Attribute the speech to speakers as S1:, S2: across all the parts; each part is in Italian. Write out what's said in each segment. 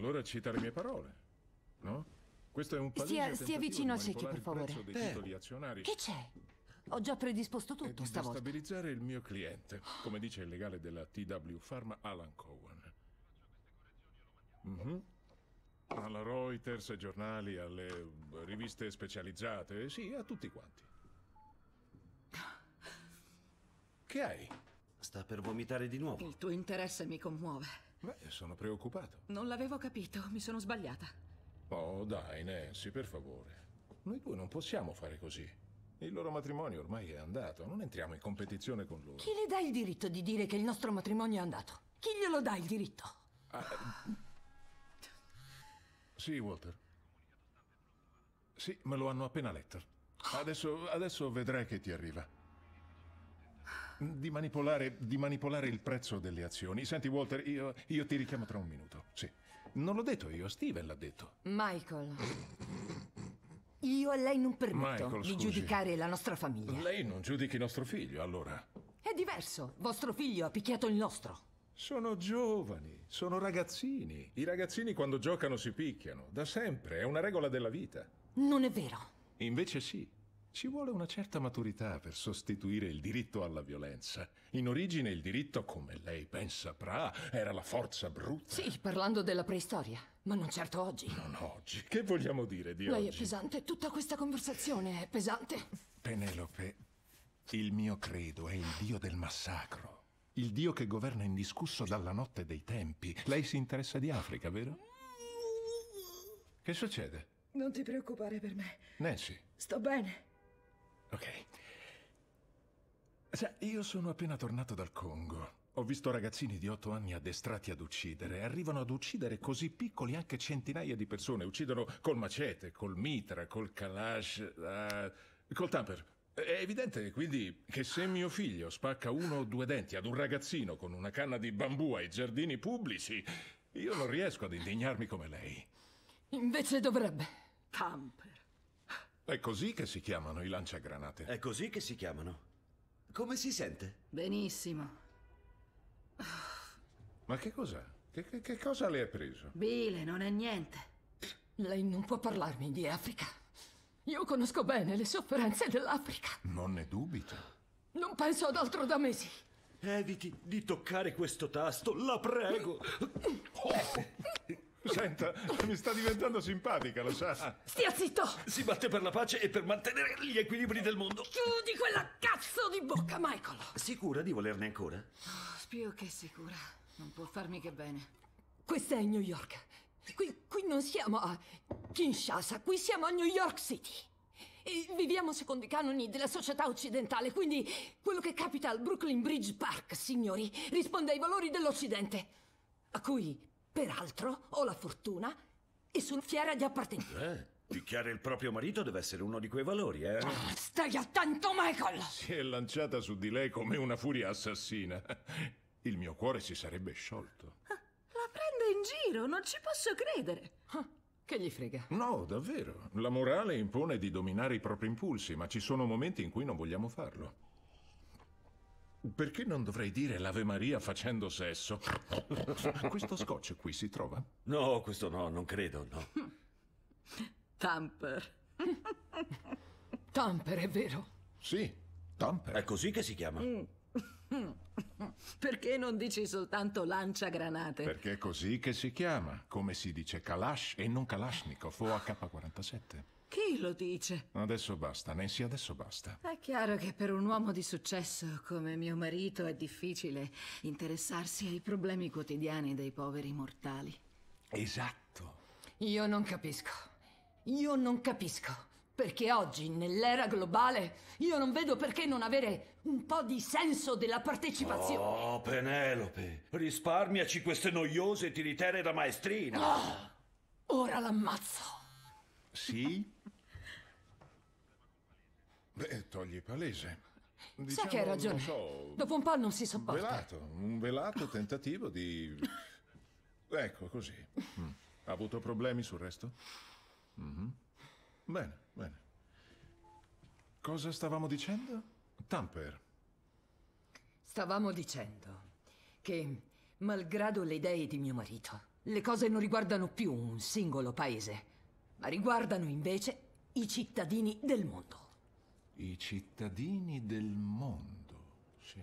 S1: allora cita le mie parole, no? Questo è un palese Stia, vicino a Secchi, per favore. Eh. Che c'è?
S2: Ho già predisposto tutto stavolta. Per
S1: stabilizzare il mio cliente, come dice il legale della TW Pharma, Alan Cowan. Mm -hmm. Alla Reuters, ai giornali, alle riviste specializzate, sì, a tutti quanti. Che hai? Sta per vomitare di nuovo. Il
S2: tuo interesse mi commuove.
S1: Beh, sono preoccupato.
S2: Non l'avevo capito, mi sono sbagliata.
S1: Oh, dai, Nancy, per favore. Noi due non possiamo fare così. Il loro matrimonio ormai è andato, non entriamo in competizione con loro. Chi
S2: le dà il diritto di dire che il nostro matrimonio è andato? Chi glielo dà il diritto?
S1: Ah, sì, Walter. Sì, me lo hanno appena letto. Adesso, adesso vedrai che ti arriva di manipolare, di manipolare, il prezzo delle azioni. Senti, Walter, io, io ti richiamo tra un minuto. Sì. Non l'ho detto io, Steven l'ha detto.
S2: Michael. Io a lei non permetto Michael, di giudicare la nostra famiglia.
S1: Lei non giudichi nostro figlio, allora.
S2: È diverso. Vostro figlio ha picchiato il nostro. Sono giovani, sono
S1: ragazzini. I ragazzini quando giocano si picchiano, da sempre, è una regola della vita.
S2: Non è vero.
S1: Invece sì. Ci vuole una certa maturità per sostituire il diritto alla violenza. In origine il diritto, come lei ben saprà, era la forza brutta.
S2: Sì, parlando della preistoria, ma non certo oggi. Non
S1: oggi. Che vogliamo dire di lei oggi? Lei è
S2: pesante, tutta questa conversazione è pesante.
S1: Penelope, il mio credo è il dio del massacro. Il dio che governa indiscusso dalla notte dei tempi. Lei si interessa di Africa, vero? Che succede?
S2: Non ti preoccupare per me. Nancy. Sto bene.
S1: Ok. Sa, io sono appena tornato dal Congo. Ho visto ragazzini di otto anni addestrati ad uccidere. Arrivano ad uccidere così piccoli anche centinaia di persone. Uccidono col macete, col mitra, col kalash, uh, col tamper. È evidente quindi che se mio figlio spacca uno o due denti ad un ragazzino con una canna di bambù ai giardini pubblici, io non riesco ad indignarmi come lei.
S2: Invece dovrebbe. Tamper.
S1: È così che si chiamano i lanciagranate. È così che si chiamano. Come si sente?
S2: Benissimo. Ma che cos'è? Che, che, che
S1: cosa le hai preso?
S2: Bile, non è niente. Lei non può parlarmi di Africa. Io conosco bene le sofferenze dell'Africa.
S1: Non ne dubito.
S2: Non penso ad altro da mesi.
S1: Eviti di toccare questo tasto, la prego. Oh. Senta, mi sta diventando simpatica, lo sa.
S2: Stia zitto! Si
S1: batte per la pace e per mantenere gli equilibri del mondo.
S2: Chiudi quella cazzo di bocca, Michael!
S1: Sicura di volerne ancora? Oh,
S2: più che sicura. Non può farmi che bene. Questa è New York. Qui, qui non siamo a Kinshasa, qui siamo a New York City. E viviamo secondo i canoni della società occidentale, quindi quello che capita al Brooklyn Bridge Park, signori, risponde ai valori dell'Occidente, a cui Peraltro ho la fortuna e sono fiera di appartenere.
S1: Eh, picchiare il proprio marito deve essere uno di quei valori, eh? Ah,
S2: stai attento, Michael!
S1: Si è lanciata su di lei come una furia assassina. Il mio cuore si sarebbe sciolto. Ah,
S2: la prende in giro, non ci posso credere. Ah, che gli frega? No, davvero.
S1: La morale impone di dominare i propri impulsi, ma ci sono momenti in cui non vogliamo farlo. Perché non dovrei dire l'Ave Maria facendo sesso? questo scotch qui si trova? No, questo no, non credo, no.
S2: Tamper. Tamper, è vero?
S1: Sì, Tamper. È così che si chiama. Mm.
S2: Perché non dici soltanto lancia granate? Perché
S1: è così che si chiama, come si dice Kalash e non Kalashnikov o AK-47.
S2: Chi lo dice?
S1: Adesso basta, Nancy, adesso basta.
S2: È chiaro che per un uomo di successo come mio marito è difficile interessarsi ai problemi quotidiani dei poveri mortali.
S1: Esatto.
S2: Io non capisco. Io non capisco. Perché oggi, nell'era globale, io non vedo perché non avere un po' di senso della partecipazione.
S1: Oh, Penelope, risparmiaci queste noiose tiritere da maestrina.
S2: Oh, ora l'ammazzo.
S1: Sì? Beh, togli palese.
S2: Diciamo, Sai che hai ragione. So, Dopo un po' non si sopporta. Velato,
S1: un velato tentativo di... Ecco, così. Mm. Ha avuto problemi sul resto? Mm-hmm. Bene,
S2: bene. Cosa stavamo dicendo? Tamper. Stavamo dicendo che, malgrado le idee di mio marito, le cose non riguardano più un singolo paese ma riguardano invece i cittadini del mondo.
S1: I cittadini del mondo, sì.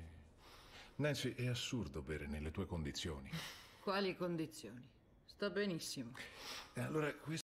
S1: Nancy, è assurdo bere nelle tue condizioni.
S2: Quali condizioni? Sto benissimo.
S1: Allora, questo...